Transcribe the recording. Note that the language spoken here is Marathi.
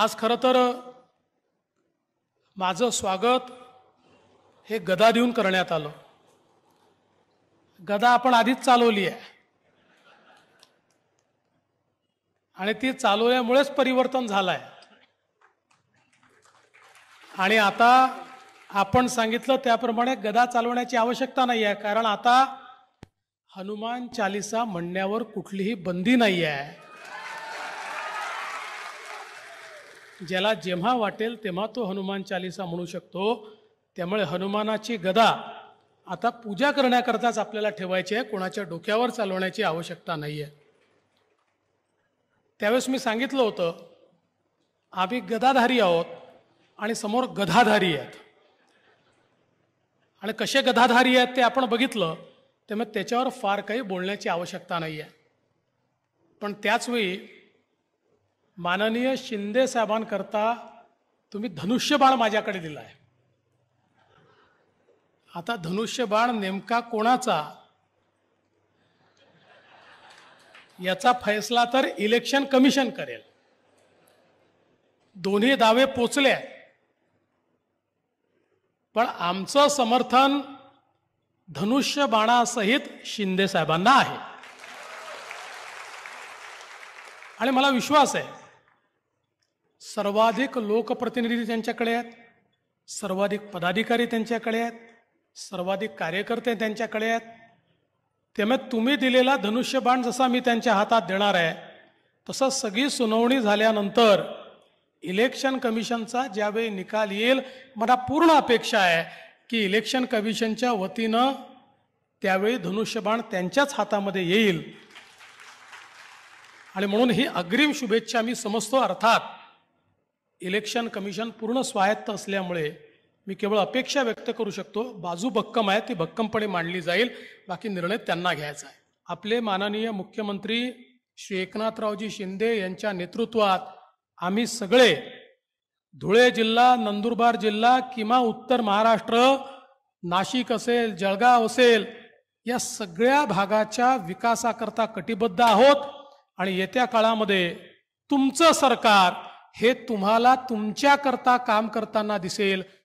आज खरं तर माझं स्वागत हे गदा देऊन करण्यात आलं गदा आपण आधीच चालवली आहे आणि ती चालवल्यामुळेच परिवर्तन झालं आहे आणि आता आपण सांगितलं त्याप्रमाणे गदा चालवण्याची आवश्यकता नाही आहे कारण आता हनुमान चालिसा म्हणण्यावर कुठलीही बंदी नाही आहे ज्याला जेव्हा वाटेल तेव्हा तो हनुमान चालिसा म्हणू शकतो त्यामुळे हनुमानाची गदा आता पूजा करण्याकरताच आपल्याला ठेवायची आहे कोणाच्या डोक्यावर चालवण्याची आवश्यकता नाही आहे त्यावेळेस मी सांगितलं होतं आम्ही गदाधारी आहोत आणि समोर गधाधारी आहेत आणि कसे गधाधारी आहेत ते आपण बघितलं त्यामुळे त्याच्यावर फार काही बोलण्याची आवश्यकता नाही आहे पण त्याचवेळी माननीय शिंदे साहेबांकरता तुम्ही धनुष्यबाण माझ्याकडे दिला आहे आता धनुष्यबाण नेमका कोणाचा याचा फैसला तर इलेक्शन कमिशन करेल दोन्ही दावे पोचले पण आमचं समर्थन धनुष्य बाणासहित शिंदे साहेबांना आहे आणि मला विश्वास आहे सर्वाधिक लोकप्रतिनिधी त्यांच्याकडे आहेत सर्वाधिक पदाधिकारी त्यांच्याकडे आहेत सर्वाधिक कार्यकर्ते त्यांच्याकडे आहेत त्यामुळे तुम्ही दिलेला धनुष्यबाण जसा मी त्यांच्या हातात देणार आहे तसं सगळी सुनावणी झाल्यानंतर इलेक्शन कमिशनचा ज्यावेळी निकाल येईल मला पूर्ण अपेक्षा आहे की इलेक्शन कमिशनच्या वतीनं त्यावेळी धनुष्यबाण त्यांच्याच हातामध्ये येईल आणि म्हणून ही अग्रिम शुभेच्छा मी समजतो अर्थात इलेक्शन कमिशन पूर्ण स्वायत्त असल्यामुळे मी केवळ अपेक्षा व्यक्त करू शकतो बाजू भक्कम आहे ती भक्कमपणे मांडली जाईल बाकी निर्णय त्यांना घ्यायचा आहे आपले माननीय मुख्यमंत्री श्री एकनाथरावजी शिंदे यांच्या नेतृत्वात आम्ही सगळे धुळे जिल्हा नंदुरबार जिल्हा किंवा उत्तर महाराष्ट्र नाशिक असेल जळगाव असेल या सगळ्या भागाच्या विकासाकरता कटिबद्ध आहोत आणि येत्या काळामध्ये तुमचं सरकार हे तुम्हाला तुमच्याकरता काम करताना दिसेल